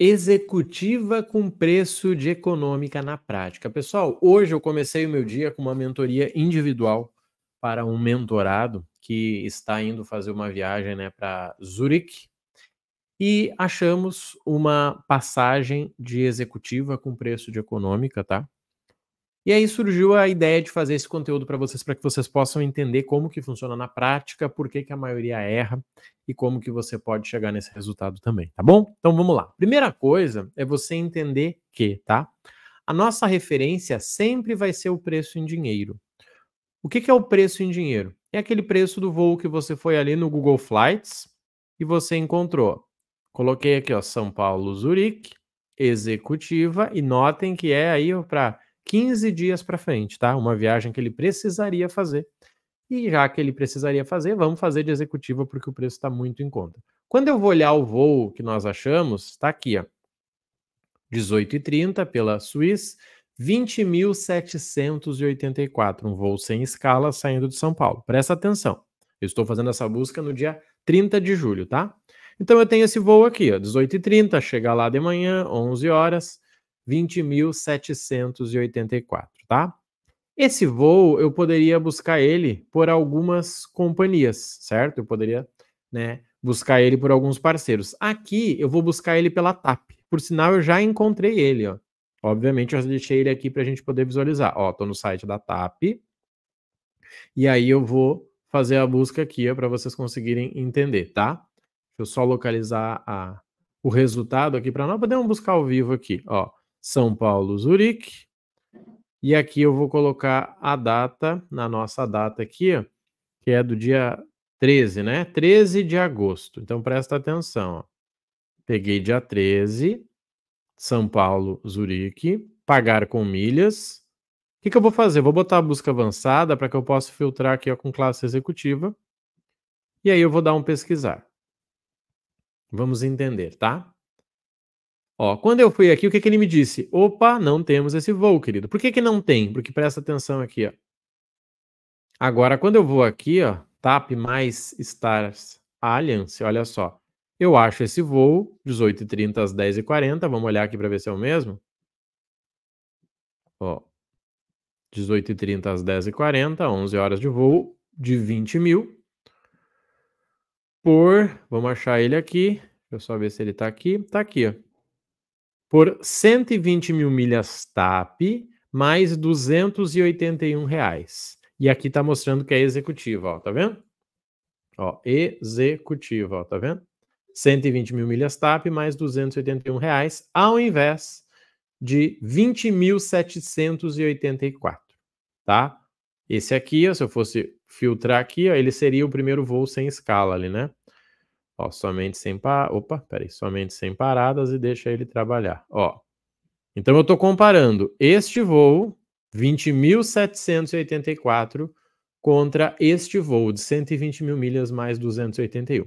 Executiva com preço de econômica na prática. Pessoal, hoje eu comecei o meu dia com uma mentoria individual para um mentorado que está indo fazer uma viagem né, para Zurique e achamos uma passagem de executiva com preço de econômica, tá? E aí surgiu a ideia de fazer esse conteúdo para vocês, para que vocês possam entender como que funciona na prática, por que, que a maioria erra e como que você pode chegar nesse resultado também, tá bom? Então vamos lá. Primeira coisa é você entender que, tá? A nossa referência sempre vai ser o preço em dinheiro. O que, que é o preço em dinheiro? É aquele preço do voo que você foi ali no Google Flights e você encontrou. Coloquei aqui, ó, São Paulo, Zurique, executiva, e notem que é aí para 15 dias para frente, tá? Uma viagem que ele precisaria fazer. E já que ele precisaria fazer, vamos fazer de executiva porque o preço está muito em conta. Quando eu vou olhar o voo que nós achamos, está aqui, ó. 18,30 pela Swiss, 20.784, um voo sem escala saindo de São Paulo. Presta atenção. Eu estou fazendo essa busca no dia 30 de julho, tá? Então eu tenho esse voo aqui, ó, 18h30, chega lá de manhã, 11 horas, 20.784, tá? Esse voo eu poderia buscar ele por algumas companhias, certo? Eu poderia, né, buscar ele por alguns parceiros. Aqui eu vou buscar ele pela TAP. Por sinal, eu já encontrei ele, ó. Obviamente, eu deixei ele aqui para a gente poder visualizar. Ó, tô no site da TAP. E aí eu vou fazer a busca aqui para vocês conseguirem entender, tá? Deixa eu só localizar a, o resultado aqui para nós podemos buscar ao vivo aqui, ó. São Paulo, Zurique. E aqui eu vou colocar a data, na nossa data aqui, ó, que é do dia 13, né? 13 de agosto. Então presta atenção. Ó. Peguei dia 13, São Paulo, Zurique, pagar com milhas. O que, que eu vou fazer? Vou botar a busca avançada para que eu possa filtrar aqui ó, com classe executiva. E aí eu vou dar um pesquisar. Vamos entender, tá? Ó, quando eu fui aqui, o que, que ele me disse? Opa, não temos esse voo, querido. Por que, que não tem? Porque presta atenção aqui, ó. Agora, quando eu vou aqui, ó, TAP mais Stars Alliance, olha só. Eu acho esse voo, 18h30 às 10h40. Vamos olhar aqui para ver se é o mesmo. Ó, 18h30 às 10h40, 11 horas de voo, de 20 mil. Por, vamos achar ele aqui. Deixa eu só ver se ele tá aqui. Tá aqui, ó por 120 mil milhas TAP, mais 281 reais. E aqui está mostrando que é executiva, ó, tá vendo? Ó, executiva, ó, tá vendo? 120 mil milhas TAP, mais 281 reais, ao invés de 20.784, tá? Esse aqui, se eu fosse filtrar aqui, ó, ele seria o primeiro voo sem escala ali, né? Ó, somente sem pa... Opa, peraí, somente sem paradas e deixa ele trabalhar. Ó, então eu estou comparando este voo 20.784 contra este voo de 120 mil milhas mais 281.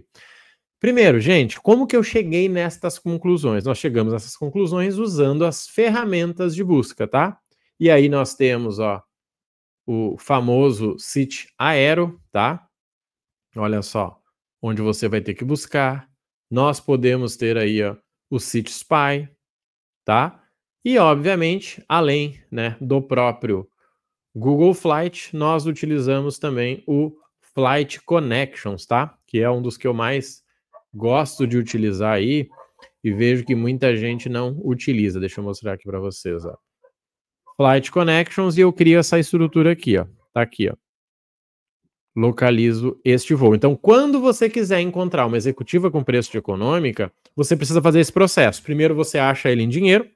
Primeiro, gente, como que eu cheguei nestas conclusões? Nós chegamos a essas conclusões usando as ferramentas de busca, tá? E aí nós temos, ó, o famoso site Aero, tá? Olha só, onde você vai ter que buscar. Nós podemos ter aí ó, o City Spy, tá? E, obviamente, além né, do próprio Google Flight, nós utilizamos também o Flight Connections, tá? Que é um dos que eu mais gosto de utilizar aí e vejo que muita gente não utiliza. Deixa eu mostrar aqui para vocês, ó. Flight Connections e eu crio essa estrutura aqui, ó. Tá aqui, ó localizo este voo. Então, quando você quiser encontrar uma executiva com preço de econômica, você precisa fazer esse processo. Primeiro você acha ele em dinheiro,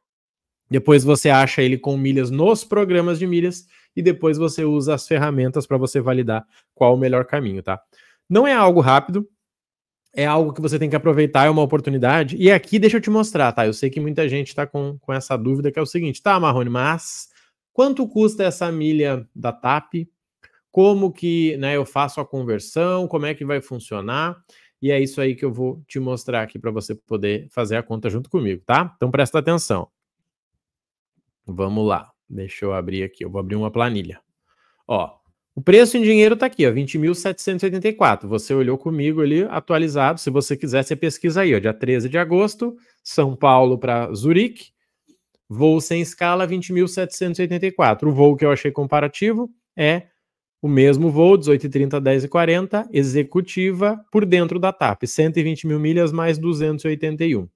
depois você acha ele com milhas nos programas de milhas e depois você usa as ferramentas para você validar qual o melhor caminho, tá? Não é algo rápido, é algo que você tem que aproveitar, é uma oportunidade. E aqui deixa eu te mostrar, tá? Eu sei que muita gente está com, com essa dúvida que é o seguinte, tá, Marrone, mas quanto custa essa milha da TAP como que né, eu faço a conversão, como é que vai funcionar. E é isso aí que eu vou te mostrar aqui para você poder fazer a conta junto comigo, tá? Então presta atenção. Vamos lá. Deixa eu abrir aqui. Eu vou abrir uma planilha. Ó, o preço em dinheiro está aqui, ó, 20.784. Você olhou comigo ali, atualizado. Se você quiser, você pesquisa aí, ó, dia 13 de agosto, São Paulo para Zurique. Voo sem escala, 20.784. O voo que eu achei comparativo é o mesmo voo, 18h30, 10h40, executiva por dentro da TAP, 120 mil milhas mais 281.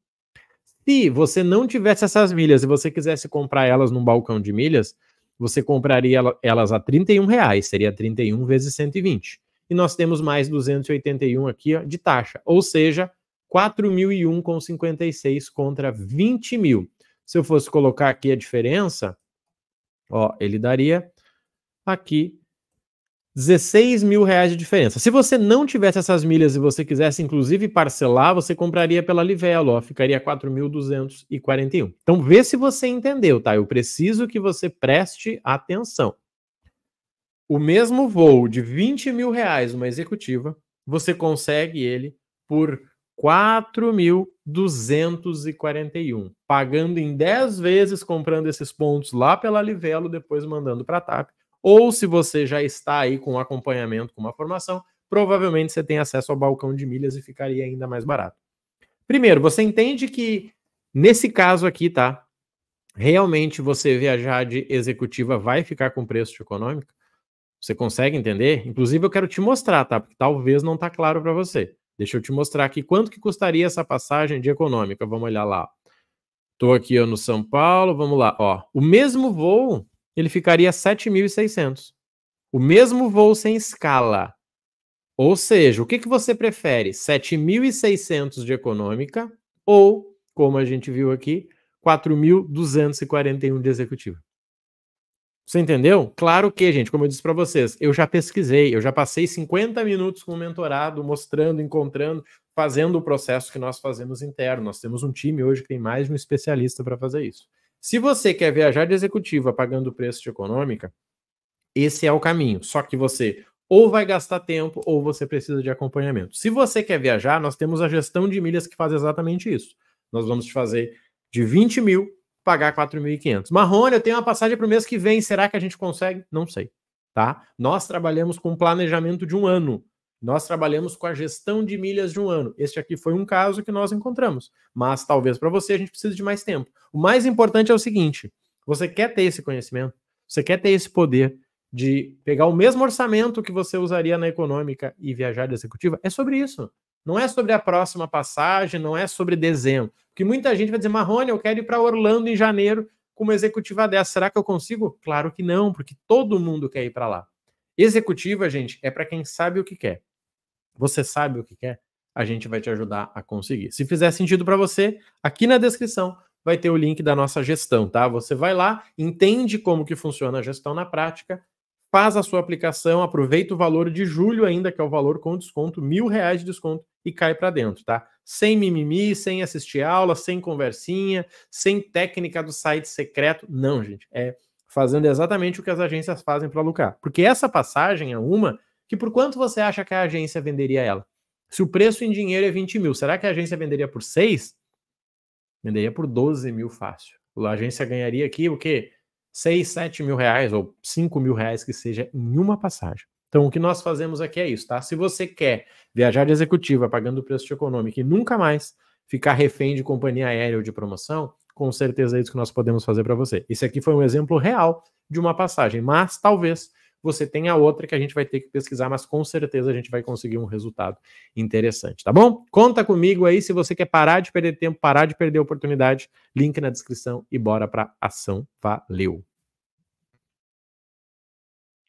Se você não tivesse essas milhas e você quisesse comprar elas num balcão de milhas, você compraria elas a 31 reais, seria 31 vezes 120. E nós temos mais 281 aqui ó, de taxa, ou seja, 4.001,56 contra 20 mil. Se eu fosse colocar aqui a diferença, ó, ele daria aqui 16 mil reais de diferença. Se você não tivesse essas milhas e você quisesse, inclusive, parcelar, você compraria pela Livelo, ó, ficaria 4.241. Então, vê se você entendeu, tá? Eu preciso que você preste atenção. O mesmo voo de 20 mil reais, uma executiva, você consegue ele por 4.241, pagando em 10 vezes comprando esses pontos lá pela Livelo, depois mandando para a TAP ou se você já está aí com um acompanhamento, com uma formação, provavelmente você tem acesso ao balcão de milhas e ficaria ainda mais barato. Primeiro, você entende que nesse caso aqui, tá? Realmente você viajar de executiva vai ficar com preço de econômica? Você consegue entender? Inclusive eu quero te mostrar, tá? Porque talvez não tá claro para você. Deixa eu te mostrar aqui quanto que custaria essa passagem de econômica. Vamos olhar lá. Tô aqui eu no São Paulo, vamos lá, ó. O mesmo voo ele ficaria 7.600. O mesmo voo sem escala. Ou seja, o que, que você prefere? 7.600 de econômica ou, como a gente viu aqui, 4.241 de executiva. Você entendeu? Claro que, gente, como eu disse para vocês, eu já pesquisei, eu já passei 50 minutos com o mentorado, mostrando, encontrando, fazendo o processo que nós fazemos interno. Nós temos um time hoje que tem mais de um especialista para fazer isso. Se você quer viajar de executiva pagando preço de econômica, esse é o caminho. Só que você ou vai gastar tempo ou você precisa de acompanhamento. Se você quer viajar, nós temos a gestão de milhas que faz exatamente isso. Nós vamos te fazer de 20 mil pagar 4.500. Marrone, eu tenho uma passagem para o mês que vem, será que a gente consegue? Não sei, tá? Nós trabalhamos com um planejamento de um ano. Nós trabalhamos com a gestão de milhas de um ano. Este aqui foi um caso que nós encontramos, mas talvez para você a gente precise de mais tempo. O mais importante é o seguinte: você quer ter esse conhecimento, você quer ter esse poder de pegar o mesmo orçamento que você usaria na econômica e viajar de executiva? É sobre isso. Não é sobre a próxima passagem, não é sobre dezembro. Porque muita gente vai dizer, Marrone, eu quero ir para Orlando em janeiro com uma executiva dessa. Será que eu consigo? Claro que não, porque todo mundo quer ir para lá. Executiva, gente, é para quem sabe o que quer. Você sabe o que quer? A gente vai te ajudar a conseguir. Se fizer sentido para você, aqui na descrição vai ter o link da nossa gestão, tá? Você vai lá, entende como que funciona a gestão na prática, faz a sua aplicação, aproveita o valor de julho ainda, que é o valor com desconto, mil reais de desconto, e cai para dentro, tá? Sem mimimi, sem assistir aula, sem conversinha, sem técnica do site secreto. Não, gente, é fazendo exatamente o que as agências fazem para lucrar, Porque essa passagem é uma que por quanto você acha que a agência venderia ela? Se o preço em dinheiro é 20 mil, será que a agência venderia por 6? Venderia por 12 mil fácil. A agência ganharia aqui o quê? 6, 7 mil reais ou 5 mil reais que seja em uma passagem. Então, o que nós fazemos aqui é isso, tá? Se você quer viajar de executiva pagando preço de econômico e nunca mais ficar refém de companhia aérea ou de promoção, com certeza é isso que nós podemos fazer para você. Esse aqui foi um exemplo real de uma passagem, mas talvez você tenha outra que a gente vai ter que pesquisar, mas com certeza a gente vai conseguir um resultado interessante, tá bom? Conta comigo aí se você quer parar de perder tempo, parar de perder oportunidade, link na descrição e bora para ação. Valeu.